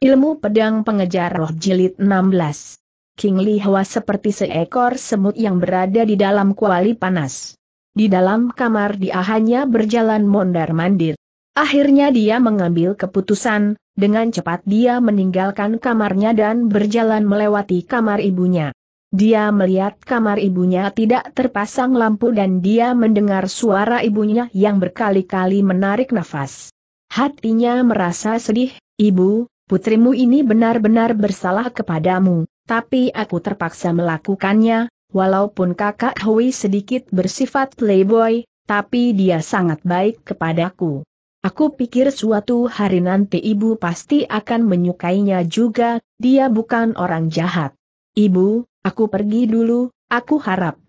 Ilmu Pedang Pengejar Roh Jilid 16 King Li Hwa seperti seekor semut yang berada di dalam kuali panas. Di dalam kamar dia hanya berjalan mondar-mandir. Akhirnya dia mengambil keputusan, dengan cepat dia meninggalkan kamarnya dan berjalan melewati kamar ibunya. Dia melihat kamar ibunya tidak terpasang lampu dan dia mendengar suara ibunya yang berkali-kali menarik nafas. Hatinya merasa sedih, ibu, putrimu ini benar-benar bersalah kepadamu, tapi aku terpaksa melakukannya, walaupun kakak Hui sedikit bersifat playboy, tapi dia sangat baik kepadaku. Aku pikir suatu hari nanti ibu pasti akan menyukainya juga, dia bukan orang jahat. Ibu, aku pergi dulu, aku harap.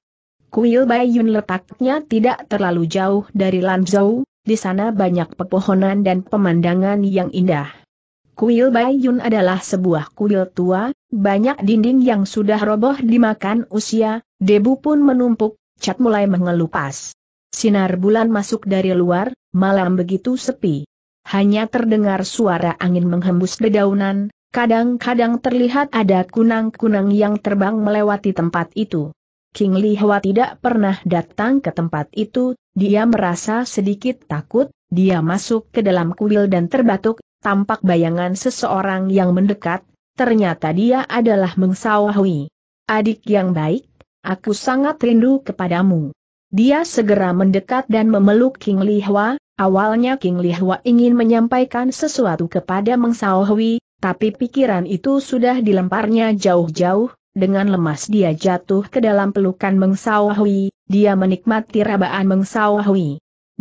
Kuil Baiyun letaknya tidak terlalu jauh dari Lanzhou, di sana banyak pepohonan dan pemandangan yang indah. Kuil Baiyun adalah sebuah kuil tua, banyak dinding yang sudah roboh dimakan usia, debu pun menumpuk, cat mulai mengelupas. Sinar bulan masuk dari luar, malam begitu sepi. Hanya terdengar suara angin menghembus dedaunan, kadang-kadang terlihat ada kunang-kunang yang terbang melewati tempat itu. King Li Hwa tidak pernah datang ke tempat itu, dia merasa sedikit takut, dia masuk ke dalam kuil dan terbatuk, tampak bayangan seseorang yang mendekat, ternyata dia adalah Mengsawahui. Adik yang baik, aku sangat rindu kepadamu. Dia segera mendekat dan memeluk King Lihwa, awalnya King Lihwa ingin menyampaikan sesuatu kepada Mengsao tapi pikiran itu sudah dilemparnya jauh-jauh, dengan lemas dia jatuh ke dalam pelukan Meng dia menikmati rabaan Meng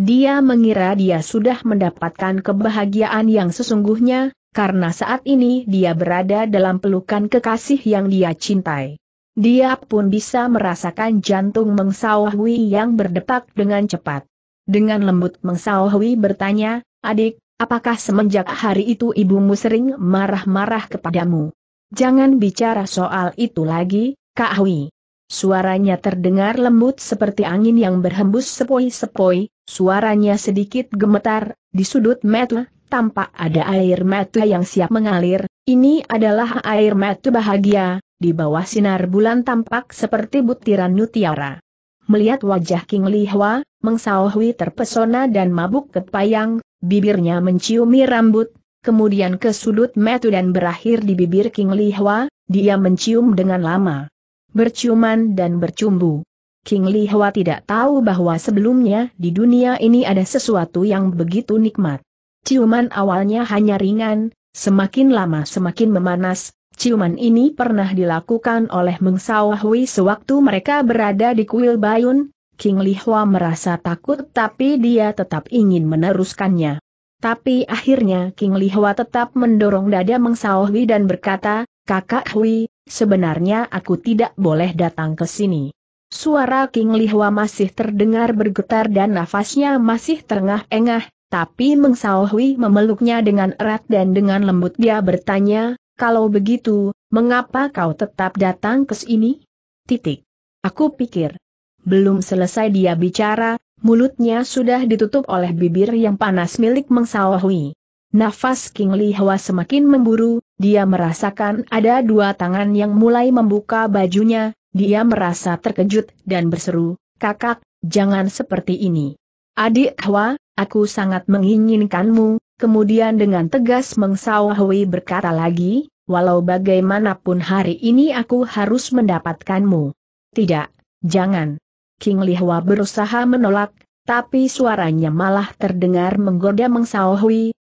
dia mengira dia sudah mendapatkan kebahagiaan yang sesungguhnya, karena saat ini dia berada dalam pelukan kekasih yang dia cintai. Dia pun bisa merasakan jantung mengsawahui yang berdetak dengan cepat. Dengan lembut mengsawahui bertanya, adik, apakah semenjak hari itu ibumu sering marah-marah kepadamu? Jangan bicara soal itu lagi, Kak Hui. Suaranya terdengar lembut seperti angin yang berhembus sepoi-sepoi, suaranya sedikit gemetar, di sudut mata, tampak ada air mata yang siap mengalir, ini adalah air mata bahagia, di bawah sinar bulan tampak seperti butiran nutiara. Melihat wajah King Lihwa, Hui terpesona dan mabuk kepayang, bibirnya menciumi rambut, kemudian ke sudut metu dan berakhir di bibir King Lihwa, dia mencium dengan lama berciuman dan bercumbu. King Li Hua tidak tahu bahwa sebelumnya di dunia ini ada sesuatu yang begitu nikmat. Ciuman awalnya hanya ringan, semakin lama semakin memanas, ciuman ini pernah dilakukan oleh Meng Sawahui sewaktu mereka berada di kuil Bayun, King Li Hua merasa takut tapi dia tetap ingin meneruskannya. Tapi akhirnya King Li Hua tetap mendorong dada Meng Sawahui dan berkata, Kakak Hui, sebenarnya aku tidak boleh datang ke sini. Suara King Lihwa masih terdengar bergetar dan nafasnya masih terengah-engah, tapi Meng Sao Hui memeluknya dengan erat dan dengan lembut dia bertanya, kalau begitu, mengapa kau tetap datang ke sini? Titik. Aku pikir. Belum selesai dia bicara, mulutnya sudah ditutup oleh bibir yang panas milik Meng Sao Hui. Nafas King Li Hua semakin memburu, dia merasakan ada dua tangan yang mulai membuka bajunya, dia merasa terkejut dan berseru, kakak, jangan seperti ini. Adik Hwa, aku sangat menginginkanmu, kemudian dengan tegas mengsawahui Hui berkata lagi, walau bagaimanapun hari ini aku harus mendapatkanmu. Tidak, jangan. King Li Lihwa berusaha menolak, tapi suaranya malah terdengar menggoda Mengsau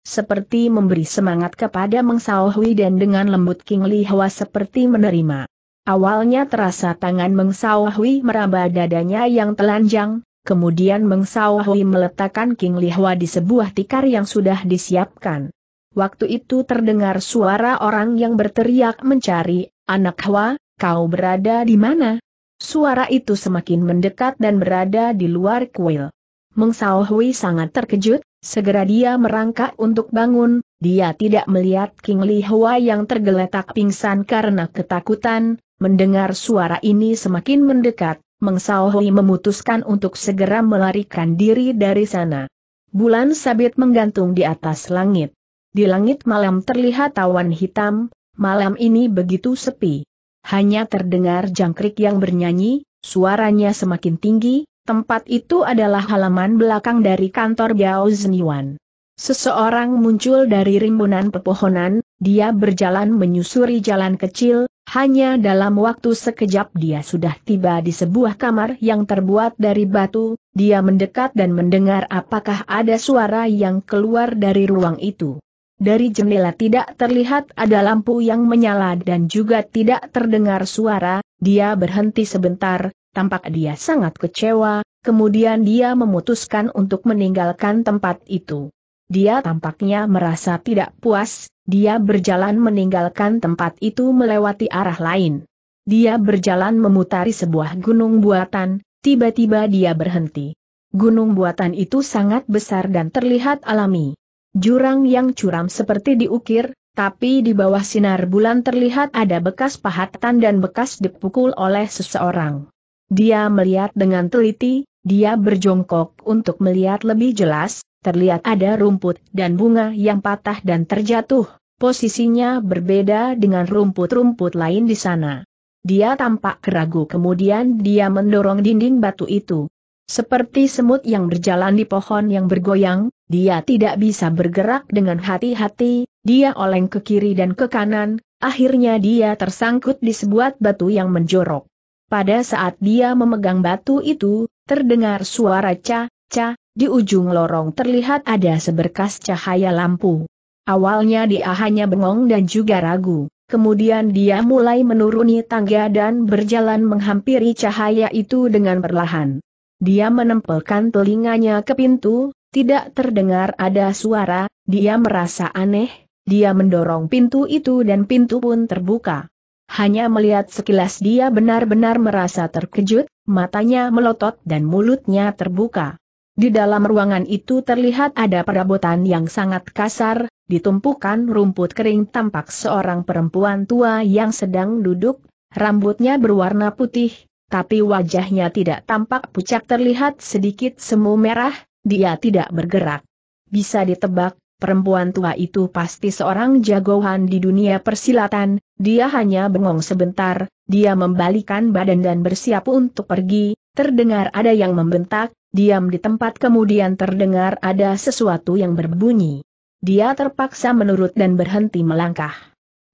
seperti memberi semangat kepada Mengsao Hui dan dengan lembut King Li Hua seperti menerima. Awalnya terasa tangan Mengsao Hui meraba dadanya yang telanjang, kemudian Mengsao Hui meletakkan King Li Hua di sebuah tikar yang sudah disiapkan. Waktu itu terdengar suara orang yang berteriak mencari, anak Hua, kau berada di mana? Suara itu semakin mendekat dan berada di luar kuil. Mengsao Hui sangat terkejut, Segera dia merangkak untuk bangun, dia tidak melihat King Li Hua yang tergeletak pingsan karena ketakutan, mendengar suara ini semakin mendekat, Sao Hui memutuskan untuk segera melarikan diri dari sana. Bulan sabit menggantung di atas langit. Di langit malam terlihat awan hitam, malam ini begitu sepi. Hanya terdengar jangkrik yang bernyanyi, suaranya semakin tinggi, Tempat itu adalah halaman belakang dari kantor Biao Zeniwan. Seseorang muncul dari rimbunan pepohonan, dia berjalan menyusuri jalan kecil, hanya dalam waktu sekejap dia sudah tiba di sebuah kamar yang terbuat dari batu, dia mendekat dan mendengar apakah ada suara yang keluar dari ruang itu. Dari jendela tidak terlihat ada lampu yang menyala dan juga tidak terdengar suara, dia berhenti sebentar, Tampak dia sangat kecewa, kemudian dia memutuskan untuk meninggalkan tempat itu. Dia tampaknya merasa tidak puas, dia berjalan meninggalkan tempat itu melewati arah lain. Dia berjalan memutari sebuah gunung buatan, tiba-tiba dia berhenti. Gunung buatan itu sangat besar dan terlihat alami. Jurang yang curam seperti diukir, tapi di bawah sinar bulan terlihat ada bekas pahatan dan bekas dipukul oleh seseorang. Dia melihat dengan teliti, dia berjongkok untuk melihat lebih jelas, terlihat ada rumput dan bunga yang patah dan terjatuh. Posisinya berbeda dengan rumput-rumput lain di sana. Dia tampak keragu kemudian dia mendorong dinding batu itu. Seperti semut yang berjalan di pohon yang bergoyang, dia tidak bisa bergerak dengan hati-hati, dia oleng ke kiri dan ke kanan, akhirnya dia tersangkut di sebuah batu yang menjorok. Pada saat dia memegang batu itu, terdengar suara ca-ca, di ujung lorong terlihat ada seberkas cahaya lampu. Awalnya dia hanya bengong dan juga ragu. Kemudian dia mulai menuruni tangga dan berjalan menghampiri cahaya itu dengan perlahan. Dia menempelkan telinganya ke pintu, tidak terdengar ada suara, dia merasa aneh, dia mendorong pintu itu dan pintu pun terbuka hanya melihat sekilas dia benar-benar merasa terkejut, matanya melotot dan mulutnya terbuka. Di dalam ruangan itu terlihat ada perabotan yang sangat kasar, ditumpukan rumput kering tampak seorang perempuan tua yang sedang duduk, rambutnya berwarna putih, tapi wajahnya tidak tampak pucat terlihat sedikit semu merah, dia tidak bergerak. Bisa ditebak, perempuan tua itu pasti seorang jagoan di dunia persilatan, dia hanya bengong sebentar, dia membalikan badan dan bersiap untuk pergi, terdengar ada yang membentak, diam di tempat kemudian terdengar ada sesuatu yang berbunyi. Dia terpaksa menurut dan berhenti melangkah.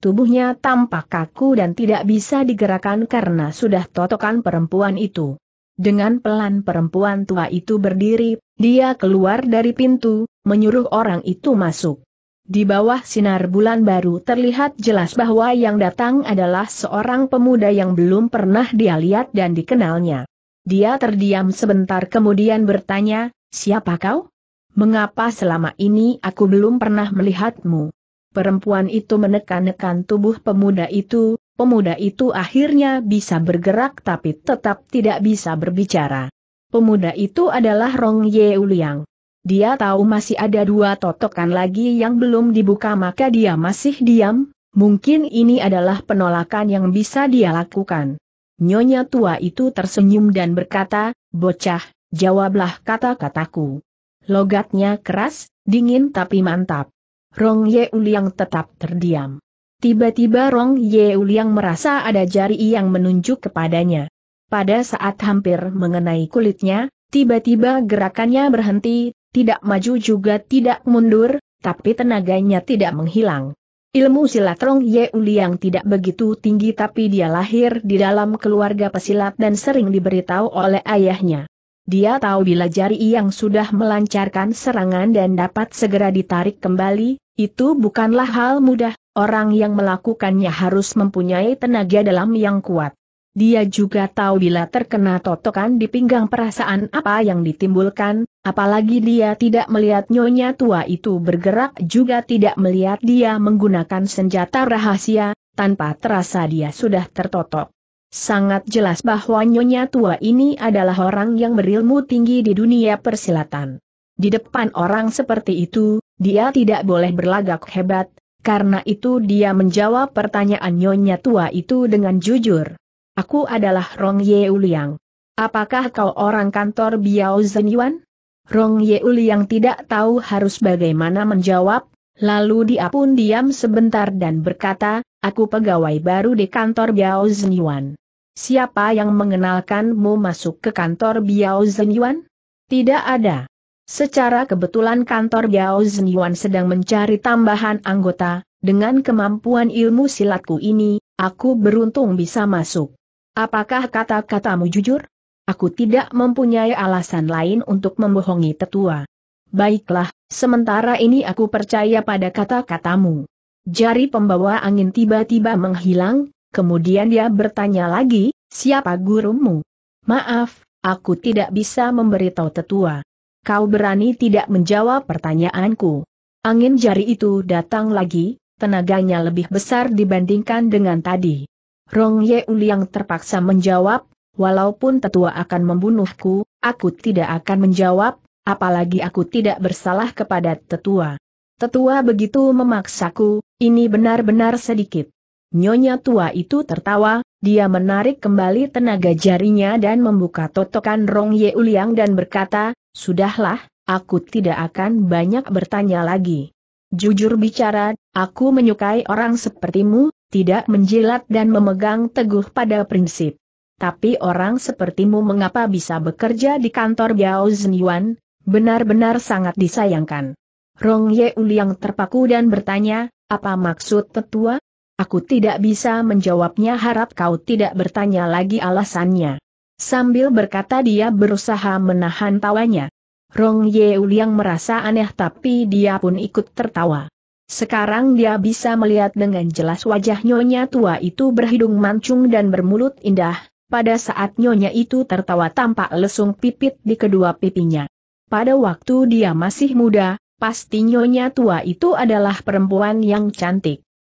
Tubuhnya tampak kaku dan tidak bisa digerakkan karena sudah totokan perempuan itu. Dengan pelan perempuan tua itu berdiri, dia keluar dari pintu, menyuruh orang itu masuk. Di bawah sinar bulan baru terlihat jelas bahwa yang datang adalah seorang pemuda yang belum pernah dia lihat dan dikenalnya. Dia terdiam sebentar kemudian bertanya, siapa kau? Mengapa selama ini aku belum pernah melihatmu? Perempuan itu menekan-nekan tubuh pemuda itu, Pemuda itu akhirnya bisa bergerak tapi tetap tidak bisa berbicara. Pemuda itu adalah Rong Ye Uliang. Dia tahu masih ada dua totokan lagi yang belum dibuka maka dia masih diam, mungkin ini adalah penolakan yang bisa dia lakukan. Nyonya tua itu tersenyum dan berkata, bocah, jawablah kata-kataku. Logatnya keras, dingin tapi mantap. Rong Ye Uliang tetap terdiam. Tiba-tiba Rong Uliang merasa ada jari yang menunjuk kepadanya. Pada saat hampir mengenai kulitnya, tiba-tiba gerakannya berhenti, tidak maju juga tidak mundur, tapi tenaganya tidak menghilang. Ilmu silat Rong Uliang tidak begitu tinggi tapi dia lahir di dalam keluarga pesilat dan sering diberitahu oleh ayahnya. Dia tahu bila jari yang sudah melancarkan serangan dan dapat segera ditarik kembali, itu bukanlah hal mudah, orang yang melakukannya harus mempunyai tenaga dalam yang kuat. Dia juga tahu bila terkena totokan di pinggang perasaan apa yang ditimbulkan, apalagi dia tidak melihat nyonya tua itu bergerak juga tidak melihat dia menggunakan senjata rahasia, tanpa terasa dia sudah tertotok. Sangat jelas bahwa nyonya tua ini adalah orang yang berilmu tinggi di dunia persilatan. Di depan orang seperti itu, dia tidak boleh berlagak hebat, karena itu dia menjawab pertanyaan nyonya tua itu dengan jujur. Aku adalah Rong Ye Uliang. Apakah kau orang kantor Biao Zenyuan? Rong Ye Uliang tidak tahu harus bagaimana menjawab, lalu dia pun diam sebentar dan berkata, aku pegawai baru di kantor Biao Zenyuan. Siapa yang mengenalkanmu masuk ke kantor Biao Zenyuan? Tidak ada. Secara kebetulan kantor Yao Zhenyuan sedang mencari tambahan anggota, dengan kemampuan ilmu silatku ini, aku beruntung bisa masuk. Apakah kata-katamu jujur? Aku tidak mempunyai alasan lain untuk membohongi tetua. Baiklah, sementara ini aku percaya pada kata-katamu. Jari pembawa angin tiba-tiba menghilang, kemudian dia bertanya lagi, siapa gurumu? Maaf, aku tidak bisa memberitahu tetua kau berani tidak menjawab pertanyaanku. Angin jari itu datang lagi, tenaganya lebih besar dibandingkan dengan tadi. Rong Ye Uliang terpaksa menjawab, walaupun tetua akan membunuhku, aku tidak akan menjawab, apalagi aku tidak bersalah kepada tetua. Tetua begitu memaksaku, ini benar-benar sedikit. Nyonya tua itu tertawa, dia menarik kembali tenaga jarinya dan membuka totokan Rong Ye Uliang dan berkata, Sudahlah, aku tidak akan banyak bertanya lagi. Jujur bicara, aku menyukai orang sepertimu, tidak menjilat dan memegang teguh pada prinsip. Tapi orang sepertimu mengapa bisa bekerja di kantor Biao Zhenyuan? benar-benar sangat disayangkan. Rong Ye Uliang terpaku dan bertanya, apa maksud tetua? Aku tidak bisa menjawabnya harap kau tidak bertanya lagi alasannya. Sambil berkata dia berusaha menahan tawanya. Rong Yeul yang merasa aneh tapi dia pun ikut tertawa. Sekarang dia bisa melihat dengan jelas wajah nyonya tua itu berhidung mancung dan bermulut indah, pada saat nyonya itu tertawa tampak lesung pipit di kedua pipinya. Pada waktu dia masih muda, pasti nyonya tua itu adalah perempuan yang cantik.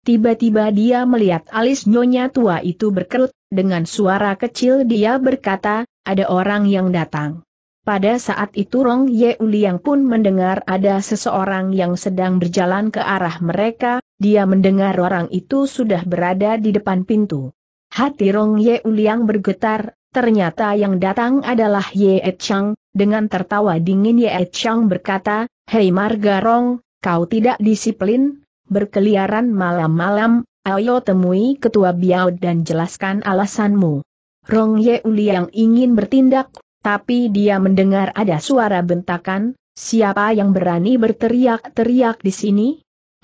Tiba-tiba dia melihat alis nyonya tua itu berkerut, dengan suara kecil dia berkata, ada orang yang datang. Pada saat itu Rong Ye Uliang pun mendengar ada seseorang yang sedang berjalan ke arah mereka, dia mendengar orang itu sudah berada di depan pintu. Hati Rong Ye Uliang bergetar, ternyata yang datang adalah Ye Et Chang, dengan tertawa dingin Ye Et Chang berkata, Hei Marga Rong, kau tidak disiplin, berkeliaran malam-malam, ayo temui ketua Biao dan jelaskan alasanmu. Rong Ye Uliang ingin bertindak, tapi dia mendengar ada suara bentakan, siapa yang berani berteriak-teriak di sini?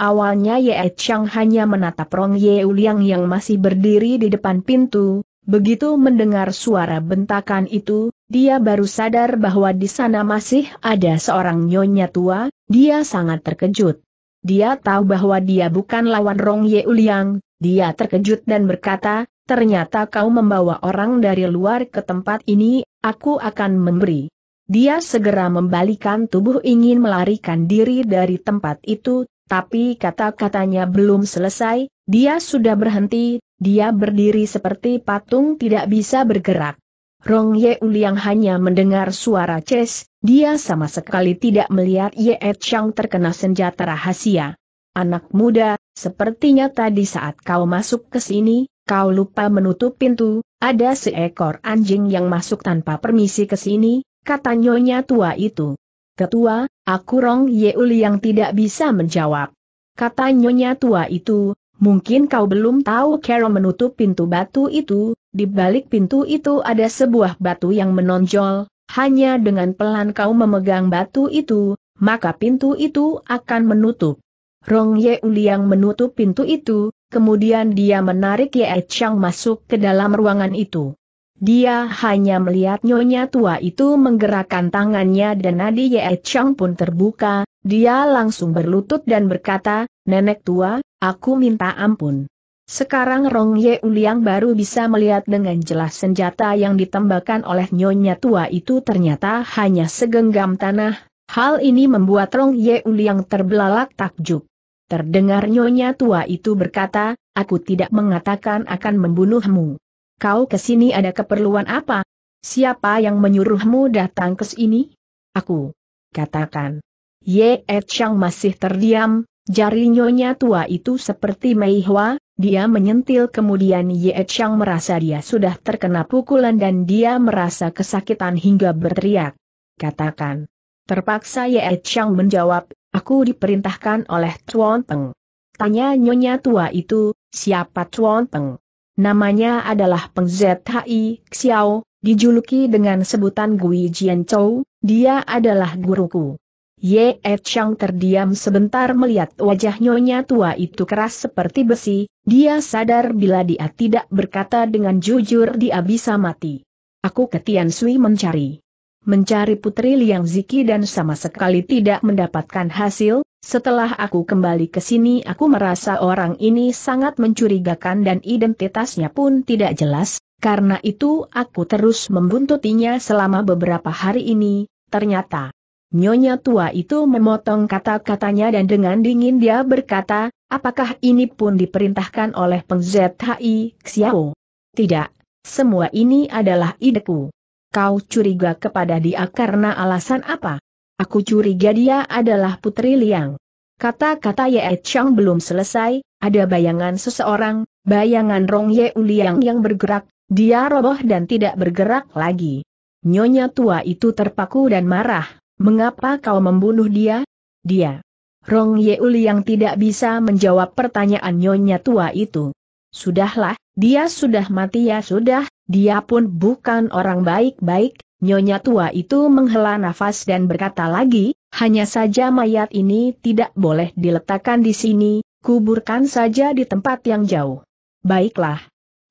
Awalnya Ye Chang hanya menatap Rong Ye Uliang yang masih berdiri di depan pintu, begitu mendengar suara bentakan itu, dia baru sadar bahwa di sana masih ada seorang nyonya tua, dia sangat terkejut. Dia tahu bahwa dia bukan lawan Rong Ye Uliang, dia terkejut dan berkata, ternyata kau membawa orang dari luar ke tempat ini, aku akan memberi. Dia segera membalikan tubuh ingin melarikan diri dari tempat itu, tapi kata-katanya belum selesai, dia sudah berhenti, dia berdiri seperti patung tidak bisa bergerak. Rong Ye Uliang hanya mendengar suara Ches, dia sama sekali tidak melihat Ye Chang terkena senjata rahasia. Anak muda, sepertinya tadi saat kau masuk ke sini, kau lupa menutup pintu, ada seekor anjing yang masuk tanpa permisi ke sini, kata nyonya tua itu. Ketua, aku Rong Ye Uliang tidak bisa menjawab. Kata nyonya tua itu, Mungkin kau belum tahu Carol menutup pintu batu itu, di balik pintu itu ada sebuah batu yang menonjol, hanya dengan pelan kau memegang batu itu, maka pintu itu akan menutup. Rong Ye Uliang menutup pintu itu, kemudian dia menarik Ye Chang masuk ke dalam ruangan itu. Dia hanya melihat nyonya tua itu menggerakkan tangannya dan nadi Ye Chang pun terbuka, dia langsung berlutut dan berkata, Nenek tua, Aku minta ampun. Sekarang Rong Ye Uliang baru bisa melihat dengan jelas senjata yang ditembakkan oleh nyonya tua itu ternyata hanya segenggam tanah. Hal ini membuat Rong Ye Uliang terbelalak takjub. Terdengar nyonya tua itu berkata, aku tidak mengatakan akan membunuhmu. Kau kesini ada keperluan apa? Siapa yang menyuruhmu datang ke sini? Aku. Katakan. Ye Et masih terdiam, Jari nyonya tua itu seperti Meihua, dia menyentil kemudian Ye Chang merasa dia sudah terkena pukulan dan dia merasa kesakitan hingga berteriak. Katakan. Terpaksa Ye Chang menjawab, aku diperintahkan oleh Chuan Peng. Tanya nyonya tua itu, siapa Chuan Peng? Namanya adalah Peng Zhi Xiao, dijuluki dengan sebutan Gui Jian Chou, dia adalah guruku. Ye E Chang terdiam sebentar melihat wajah nyonya tua itu keras seperti besi, dia sadar bila dia tidak berkata dengan jujur dia bisa mati. Aku ke Tian Sui mencari. Mencari Putri Liang Ziki dan sama sekali tidak mendapatkan hasil, setelah aku kembali ke sini aku merasa orang ini sangat mencurigakan dan identitasnya pun tidak jelas, karena itu aku terus membuntutinya selama beberapa hari ini, ternyata. Nyonya tua itu memotong kata-katanya dan dengan dingin dia berkata, apakah ini pun diperintahkan oleh pengZHI Xiao? Tidak, semua ini adalah ideku. Kau curiga kepada dia karena alasan apa? Aku curiga dia adalah putri Liang. Kata-kata Ye Chang belum selesai, ada bayangan seseorang, bayangan Rong Ye Uliang yang bergerak, dia roboh dan tidak bergerak lagi. Nyonya tua itu terpaku dan marah, Mengapa kau membunuh dia? Dia. Rong Yeuli yang tidak bisa menjawab pertanyaan nyonya tua itu. Sudahlah, dia sudah mati ya sudah, dia pun bukan orang baik-baik, nyonya tua itu menghela nafas dan berkata lagi, hanya saja mayat ini tidak boleh diletakkan di sini, kuburkan saja di tempat yang jauh. Baiklah.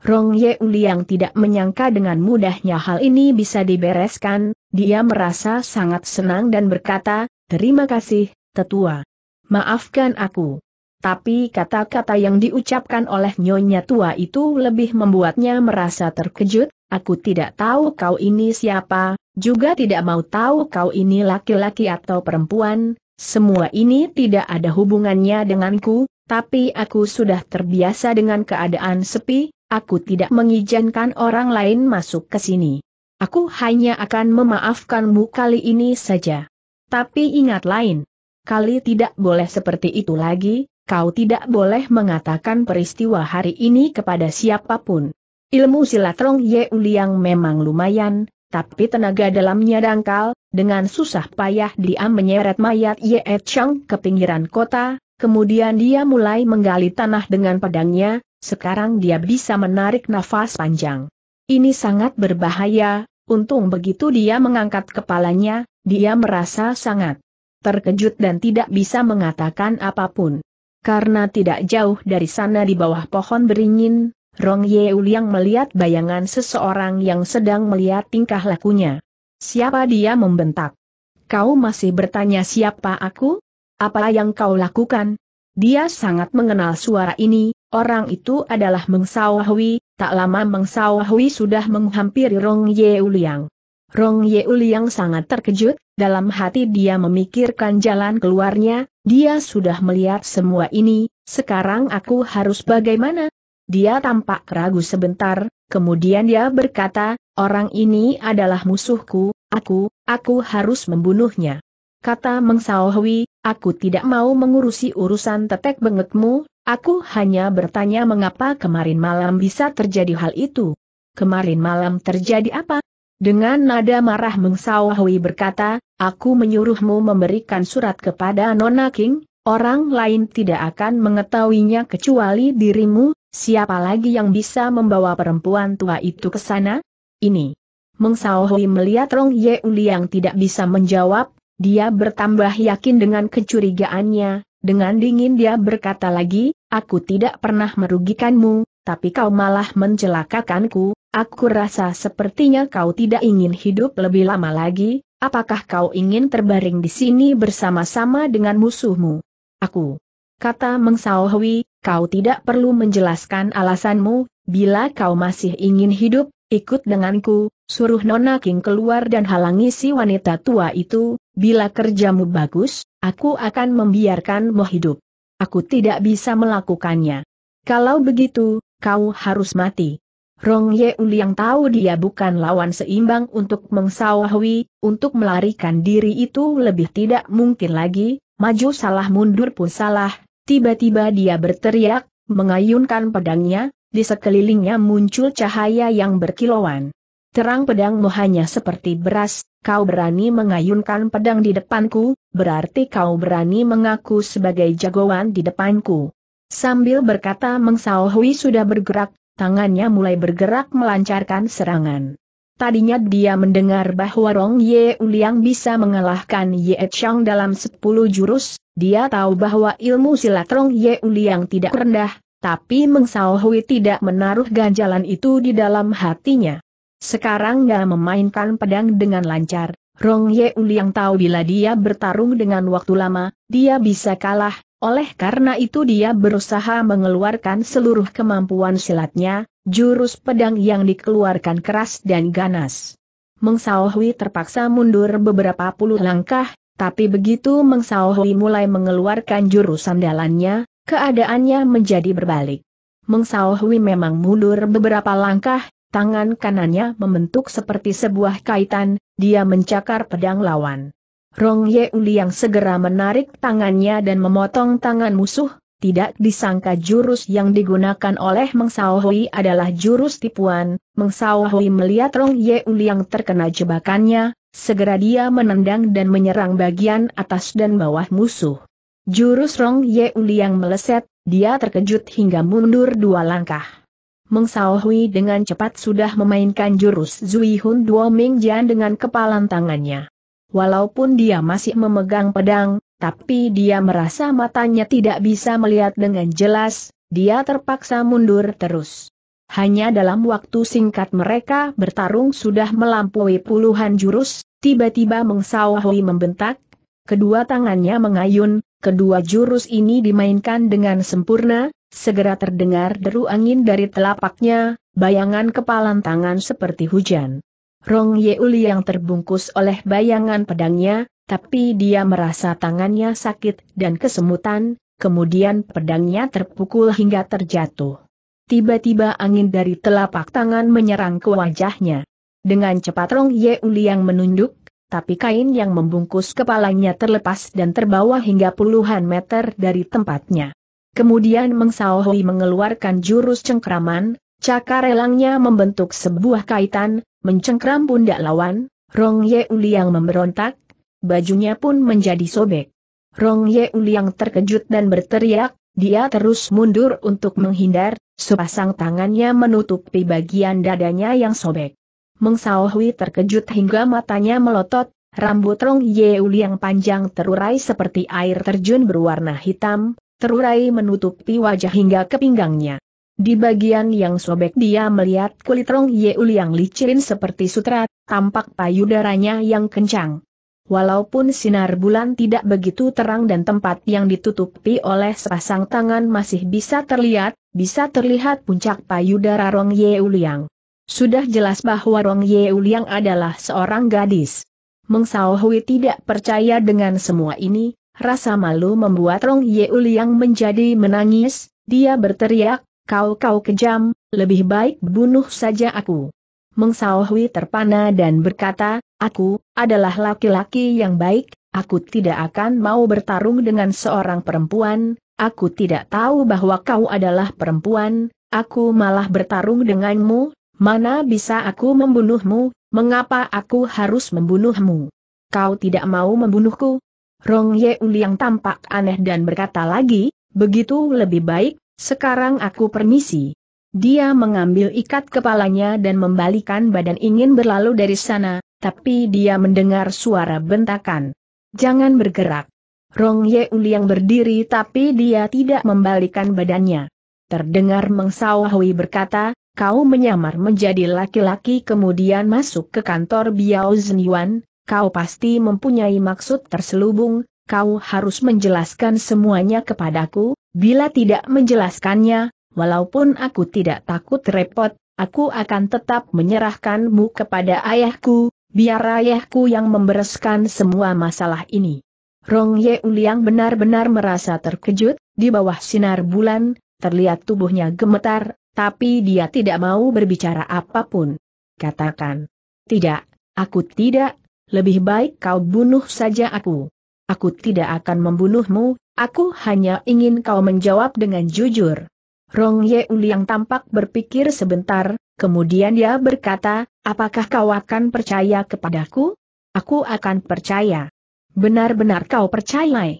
Rong Yeuli yang tidak menyangka dengan mudahnya hal ini bisa dibereskan, dia merasa sangat senang dan berkata, terima kasih, tetua. Maafkan aku. Tapi kata-kata yang diucapkan oleh nyonya tua itu lebih membuatnya merasa terkejut, aku tidak tahu kau ini siapa, juga tidak mau tahu kau ini laki-laki atau perempuan, semua ini tidak ada hubungannya denganku, tapi aku sudah terbiasa dengan keadaan sepi, aku tidak mengizinkan orang lain masuk ke sini. Aku hanya akan memaafkanmu kali ini saja. Tapi ingat lain. Kali tidak boleh seperti itu lagi, kau tidak boleh mengatakan peristiwa hari ini kepada siapapun. Ilmu silatrong Ye Uliang memang lumayan, tapi tenaga dalamnya dangkal, dengan susah payah dia menyeret mayat Ye Chang ke pinggiran kota, kemudian dia mulai menggali tanah dengan pedangnya, sekarang dia bisa menarik nafas panjang. Ini sangat berbahaya, Untung begitu dia mengangkat kepalanya, dia merasa sangat terkejut dan tidak bisa mengatakan apapun. Karena tidak jauh dari sana di bawah pohon beringin, Rong Yeul yang melihat bayangan seseorang yang sedang melihat tingkah lakunya. Siapa dia membentak? Kau masih bertanya siapa aku? Apa yang kau lakukan? Dia sangat mengenal suara ini, orang itu adalah Meng Hui. Tak lama Meng Hui sudah menghampiri Rong Ye Uliang. Rong Ye Uliang sangat terkejut, dalam hati dia memikirkan jalan keluarnya, dia sudah melihat semua ini, sekarang aku harus bagaimana? Dia tampak ragu sebentar, kemudian dia berkata, orang ini adalah musuhku, aku, aku harus membunuhnya. Kata Meng Hui, aku tidak mau mengurusi urusan tetek bengetmu, Aku hanya bertanya mengapa kemarin malam bisa terjadi hal itu. Kemarin malam terjadi apa? Dengan nada marah Mengsaw berkata, aku menyuruhmu memberikan surat kepada Nona King, orang lain tidak akan mengetahuinya kecuali dirimu, siapa lagi yang bisa membawa perempuan tua itu ke sana? Ini. Mengsaw Hui melihat Rong Yeuli yang tidak bisa menjawab, dia bertambah yakin dengan kecurigaannya, dengan dingin dia berkata lagi, aku tidak pernah merugikanmu, tapi kau malah mencelakakanku, aku rasa sepertinya kau tidak ingin hidup lebih lama lagi, apakah kau ingin terbaring di sini bersama-sama dengan musuhmu? Aku. Kata Meng Hui, kau tidak perlu menjelaskan alasanmu, bila kau masih ingin hidup, ikut denganku, suruh Nona King keluar dan halangi si wanita tua itu, bila kerjamu bagus, aku akan membiarkanmu hidup. Aku tidak bisa melakukannya. Kalau begitu, kau harus mati. Rong Yeul yang tahu dia bukan lawan seimbang untuk mengsawahwi, untuk melarikan diri itu lebih tidak mungkin lagi, maju salah mundur pun salah, tiba-tiba dia berteriak, mengayunkan pedangnya, di sekelilingnya muncul cahaya yang berkilauan. Terang pedangmu hanya seperti beras, kau berani mengayunkan pedang di depanku, berarti kau berani mengaku sebagai jagoan di depanku. Sambil berkata Mengsao Hui sudah bergerak, tangannya mulai bergerak melancarkan serangan. Tadinya dia mendengar bahwa Rong Ye Uliang bisa mengalahkan Ye Chang dalam 10 jurus, dia tahu bahwa ilmu silat Rong Ye Uliang tidak rendah, tapi Meng Sao Hui tidak menaruh ganjalan itu di dalam hatinya. Sekarang dia memainkan pedang dengan lancar, Rong Yeul yang tahu bila dia bertarung dengan waktu lama, dia bisa kalah, oleh karena itu dia berusaha mengeluarkan seluruh kemampuan silatnya, jurus pedang yang dikeluarkan keras dan ganas. Mengsaohui terpaksa mundur beberapa puluh langkah, tapi begitu Mengsaohui mulai mengeluarkan jurus sandalannya, keadaannya menjadi berbalik. Mengsaohui memang mundur beberapa langkah, tangan kanannya membentuk seperti sebuah kaitan, dia mencakar pedang lawan. Rong Uli yang segera menarik tangannya dan memotong tangan musuh, tidak disangka jurus yang digunakan oleh Meng Hui adalah jurus tipuan, Meng Hui melihat Rong Uli yang terkena jebakannya, segera dia menendang dan menyerang bagian atas dan bawah musuh. Jurus Rong Uli yang meleset, dia terkejut hingga mundur dua langkah. Meng Hui dengan cepat sudah memainkan jurus Zui Hun Duo Ming Jian dengan kepalan tangannya. Walaupun dia masih memegang pedang, tapi dia merasa matanya tidak bisa melihat dengan jelas, dia terpaksa mundur terus. Hanya dalam waktu singkat mereka bertarung sudah melampaui puluhan jurus, tiba-tiba Meng Hui membentak, kedua tangannya mengayun, kedua jurus ini dimainkan dengan sempurna, Segera terdengar deru angin dari telapaknya, bayangan kepalan tangan seperti hujan. Rong Yeuli yang terbungkus oleh bayangan pedangnya, tapi dia merasa tangannya sakit dan kesemutan, kemudian pedangnya terpukul hingga terjatuh. Tiba-tiba angin dari telapak tangan menyerang ke wajahnya. Dengan cepat Rong Yeuli yang menunduk, tapi kain yang membungkus kepalanya terlepas dan terbawa hingga puluhan meter dari tempatnya. Kemudian Meng Hui mengeluarkan jurus cengkraman, cakar elangnya membentuk sebuah kaitan, mencengkram pundak lawan, Rong Ye Uliang memberontak, bajunya pun menjadi sobek. Rong Ye Uliang terkejut dan berteriak, dia terus mundur untuk menghindar, sepasang tangannya menutupi bagian dadanya yang sobek. Meng Hui terkejut hingga matanya melotot, rambut Rong Ye Uliang panjang terurai seperti air terjun berwarna hitam, terurai menutupi wajah hingga ke pinggangnya. Di bagian yang sobek dia melihat kulit Rong Yeul yang licin seperti sutra, tampak payudaranya yang kencang. Walaupun sinar bulan tidak begitu terang dan tempat yang ditutupi oleh sepasang tangan masih bisa terlihat, bisa terlihat puncak payudara Rong Yeul yang. Sudah jelas bahwa Rong Yeul yang adalah seorang gadis. Meng Sao Hui tidak percaya dengan semua ini, Rasa malu membuat Rong yang menjadi menangis, dia berteriak, kau-kau kejam, lebih baik bunuh saja aku. Mengsaohui terpana dan berkata, aku, adalah laki-laki yang baik, aku tidak akan mau bertarung dengan seorang perempuan, aku tidak tahu bahwa kau adalah perempuan, aku malah bertarung denganmu, mana bisa aku membunuhmu, mengapa aku harus membunuhmu? Kau tidak mau membunuhku, Rong Ye Uliang tampak aneh dan berkata lagi, begitu lebih baik, sekarang aku permisi. Dia mengambil ikat kepalanya dan membalikan badan ingin berlalu dari sana, tapi dia mendengar suara bentakan. Jangan bergerak. Rong Ye Uliang berdiri tapi dia tidak membalikan badannya. Terdengar Meng Hui berkata, kau menyamar menjadi laki-laki kemudian masuk ke kantor Biao Zhenyuan kau pasti mempunyai maksud terselubung, kau harus menjelaskan semuanya kepadaku, bila tidak menjelaskannya, walaupun aku tidak takut repot, aku akan tetap menyerahkanmu kepada ayahku, biar ayahku yang membereskan semua masalah ini. Rong Ye Uliang benar-benar merasa terkejut, di bawah sinar bulan, terlihat tubuhnya gemetar, tapi dia tidak mau berbicara apapun. Katakan. Tidak, aku tidak, lebih baik kau bunuh saja aku. Aku tidak akan membunuhmu, aku hanya ingin kau menjawab dengan jujur. Rong Ye yang tampak berpikir sebentar, kemudian dia berkata, apakah kau akan percaya kepadaku? Aku akan percaya. Benar-benar kau percaya.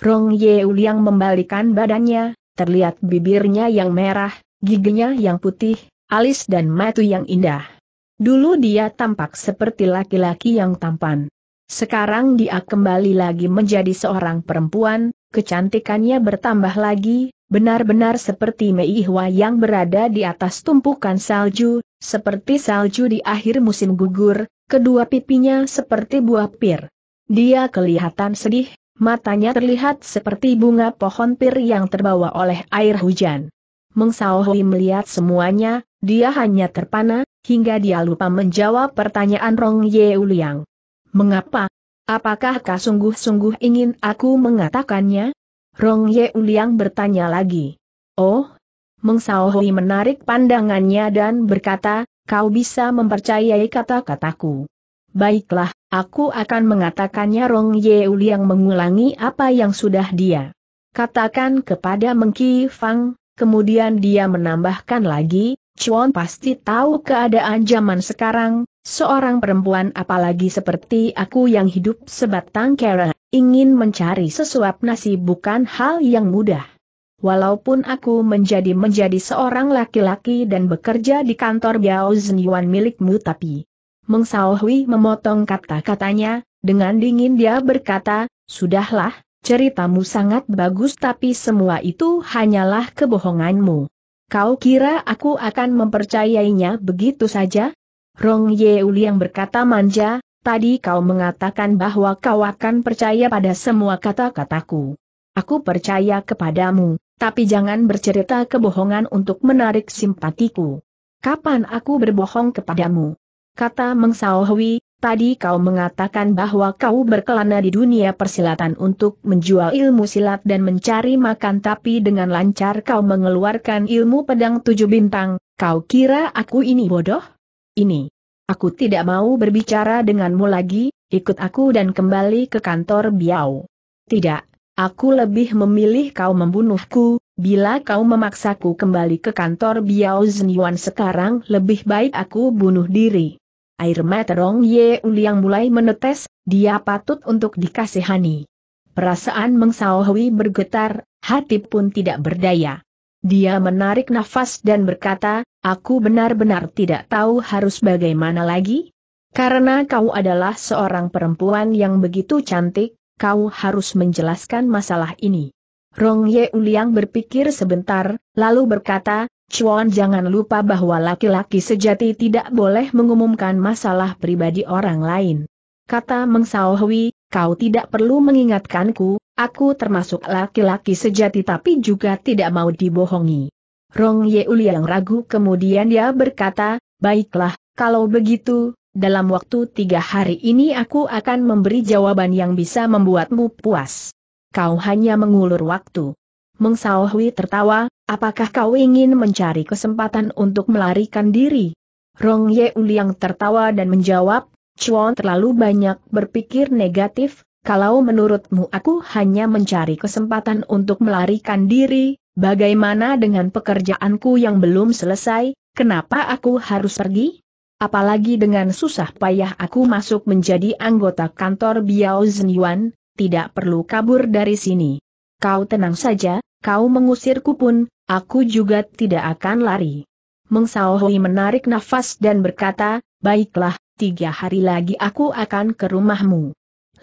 Rong Ye yang membalikan badannya, terlihat bibirnya yang merah, giginya yang putih, alis dan mata yang indah. Dulu dia tampak seperti laki-laki yang tampan. Sekarang dia kembali lagi menjadi seorang perempuan, kecantikannya bertambah lagi, benar-benar seperti Mei Hua yang berada di atas tumpukan salju, seperti salju di akhir musim gugur, kedua pipinya seperti buah pir. Dia kelihatan sedih, matanya terlihat seperti bunga pohon pir yang terbawa oleh air hujan. Meng melihat semuanya, dia hanya terpana, hingga dia lupa menjawab pertanyaan Rong Yeuliang. Mengapa? Apakah kau sungguh-sungguh ingin aku mengatakannya? Rong Yeuliang bertanya lagi. Oh? Meng Mengsaohui menarik pandangannya dan berkata, kau bisa mempercayai kata-kataku. Baiklah, aku akan mengatakannya Rong Yeuliang mengulangi apa yang sudah dia. Katakan kepada Mengki Fang, kemudian dia menambahkan lagi, Chuan pasti tahu keadaan zaman sekarang, seorang perempuan apalagi seperti aku yang hidup sebatang kera, ingin mencari sesuap nasi bukan hal yang mudah. Walaupun aku menjadi-menjadi seorang laki-laki dan bekerja di kantor Biao Zhenyuan milikmu tapi... Meng Mengsaohui memotong kata-katanya, dengan dingin dia berkata, Sudahlah, ceritamu sangat bagus tapi semua itu hanyalah kebohonganmu. Kau kira aku akan mempercayainya begitu saja? Rong Yeul yang berkata manja, tadi kau mengatakan bahwa kau akan percaya pada semua kata-kataku. Aku percaya kepadamu, tapi jangan bercerita kebohongan untuk menarik simpatiku. Kapan aku berbohong kepadamu? Kata Meng Hui, Tadi kau mengatakan bahwa kau berkelana di dunia persilatan untuk menjual ilmu silat dan mencari makan tapi dengan lancar kau mengeluarkan ilmu pedang tujuh bintang, kau kira aku ini bodoh? Ini. Aku tidak mau berbicara denganmu lagi, ikut aku dan kembali ke kantor Biau. Tidak, aku lebih memilih kau membunuhku, bila kau memaksaku kembali ke kantor Biao Zeniwan sekarang lebih baik aku bunuh diri. Air mata Rong Ye Uliang mulai menetes, dia patut untuk dikasihani. Perasaan Meng bergetar, hati pun tidak berdaya. Dia menarik nafas dan berkata, aku benar-benar tidak tahu harus bagaimana lagi. Karena kau adalah seorang perempuan yang begitu cantik, kau harus menjelaskan masalah ini. Rong Ye Uliang berpikir sebentar, lalu berkata, Chuan jangan lupa bahwa laki-laki sejati tidak boleh mengumumkan masalah pribadi orang lain. Kata Meng Hui, kau tidak perlu mengingatkanku, aku termasuk laki-laki sejati tapi juga tidak mau dibohongi. Rong Uli yang ragu kemudian dia berkata, baiklah, kalau begitu, dalam waktu tiga hari ini aku akan memberi jawaban yang bisa membuatmu puas. Kau hanya mengulur waktu. Meng Hui tertawa, apakah kau ingin mencari kesempatan untuk melarikan diri? Rong Ye Uliang tertawa dan menjawab, Chuan terlalu banyak berpikir negatif, kalau menurutmu aku hanya mencari kesempatan untuk melarikan diri, bagaimana dengan pekerjaanku yang belum selesai, kenapa aku harus pergi? Apalagi dengan susah payah aku masuk menjadi anggota kantor Biao Zhenyuan, tidak perlu kabur dari sini kau tenang saja, kau mengusirku pun, aku juga tidak akan lari. Mengsaohui menarik nafas dan berkata, baiklah, tiga hari lagi aku akan ke rumahmu.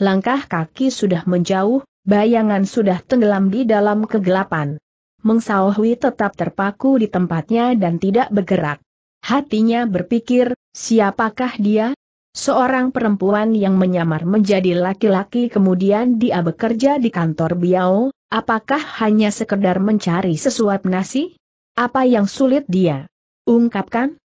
Langkah kaki sudah menjauh, bayangan sudah tenggelam di dalam kegelapan. Mengsaohui tetap terpaku di tempatnya dan tidak bergerak. Hatinya berpikir, siapakah dia? Seorang perempuan yang menyamar menjadi laki-laki kemudian dia bekerja di kantor Biao, Apakah hanya sekedar mencari sesuap nasi? Apa yang sulit dia ungkapkan?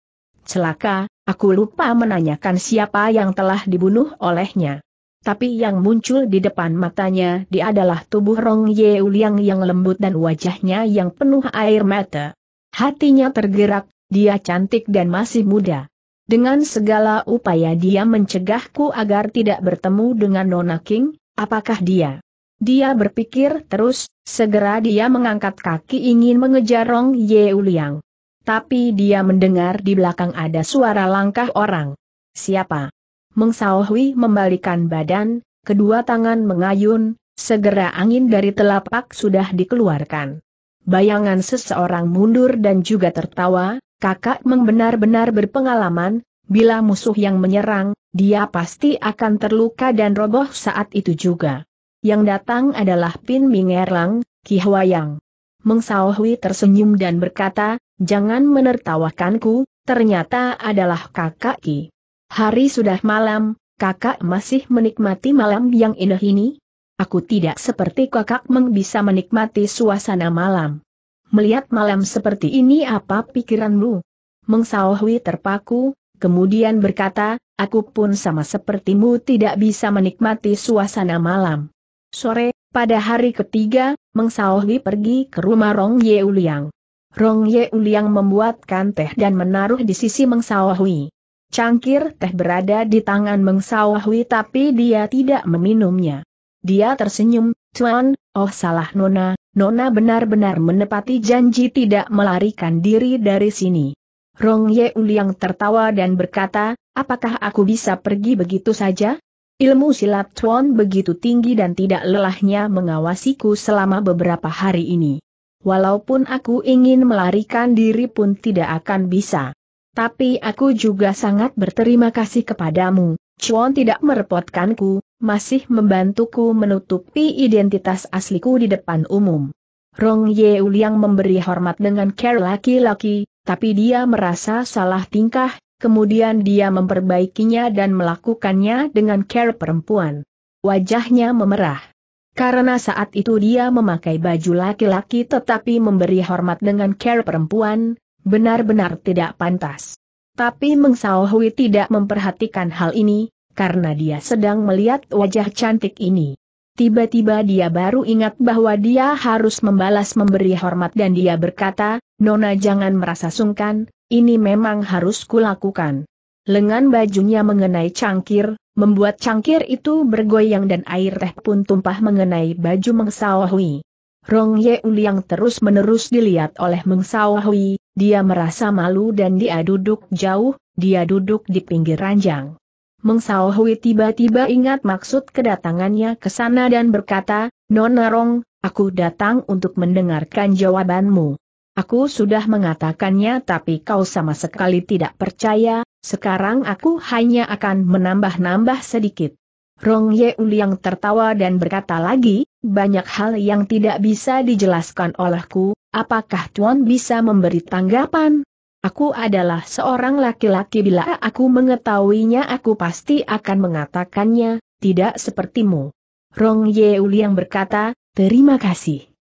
Celaka, aku lupa menanyakan siapa yang telah dibunuh olehnya. Tapi yang muncul di depan matanya dia adalah tubuh Rong Ye Uliang yang lembut dan wajahnya yang penuh air mata. Hatinya tergerak, dia cantik dan masih muda. Dengan segala upaya dia mencegahku agar tidak bertemu dengan Nona King, apakah dia dia berpikir terus, segera dia mengangkat kaki ingin mengejar Rong Yeuliang. Tapi dia mendengar di belakang ada suara langkah orang. Siapa? Mengsaohui membalikan badan, kedua tangan mengayun, segera angin dari telapak sudah dikeluarkan. Bayangan seseorang mundur dan juga tertawa, kakak membenar-benar berpengalaman, bila musuh yang menyerang, dia pasti akan terluka dan roboh saat itu juga. Yang datang adalah Pin Ming Erlang, Ki Hwayang. Meng Hui tersenyum dan berkata, jangan menertawakanku, ternyata adalah kakak Ki. Hari sudah malam, kakak masih menikmati malam yang indah ini? Aku tidak seperti kakak Meng bisa menikmati suasana malam. Melihat malam seperti ini apa pikiranmu? Meng Hui terpaku, kemudian berkata, aku pun sama sepertimu tidak bisa menikmati suasana malam. Sore, pada hari ketiga, Meng Saohi pergi ke rumah Rong Ye Uliang. Rong Ye Uliang membuatkan teh dan menaruh di sisi Meng Saohi. Cangkir teh berada di tangan Meng Saohi tapi dia tidak meminumnya. Dia tersenyum, Tuan, oh salah Nona, Nona benar-benar menepati janji tidak melarikan diri dari sini. Rong Ye Uliang tertawa dan berkata, apakah aku bisa pergi begitu saja? Ilmu silat Tuan begitu tinggi dan tidak lelahnya mengawasiku selama beberapa hari ini. Walaupun aku ingin melarikan diri pun tidak akan bisa. Tapi aku juga sangat berterima kasih kepadamu, Chuan tidak merepotkanku, masih membantuku menutupi identitas asliku di depan umum. Rong Yeul yang memberi hormat dengan care laki-laki, tapi dia merasa salah tingkah, kemudian dia memperbaikinya dan melakukannya dengan care perempuan. Wajahnya memerah. Karena saat itu dia memakai baju laki-laki tetapi memberi hormat dengan care perempuan, benar-benar tidak pantas. Tapi Mengsao Hui tidak memperhatikan hal ini, karena dia sedang melihat wajah cantik ini. Tiba-tiba dia baru ingat bahwa dia harus membalas memberi hormat dan dia berkata, Nona jangan merasa sungkan, ini memang harus kulakukan. Lengan bajunya mengenai cangkir, membuat cangkir itu bergoyang dan air teh pun tumpah mengenai baju mengsawahui. Rong Ye Uliang terus-menerus dilihat oleh Mengsao dia merasa malu dan dia duduk jauh, dia duduk di pinggir ranjang. Mengsao Hui tiba-tiba ingat maksud kedatangannya ke sana dan berkata, Nona Rong, aku datang untuk mendengarkan jawabanmu. Aku sudah mengatakannya tapi kau sama sekali tidak percaya, sekarang aku hanya akan menambah-nambah sedikit. Rong Ye Uliang tertawa dan berkata lagi, banyak hal yang tidak bisa dijelaskan olehku, apakah Tuan bisa memberi tanggapan? Aku adalah seorang laki-laki bila aku mengetahuinya aku pasti akan mengatakannya, tidak sepertimu. Rong Ye yang berkata, terima kasih.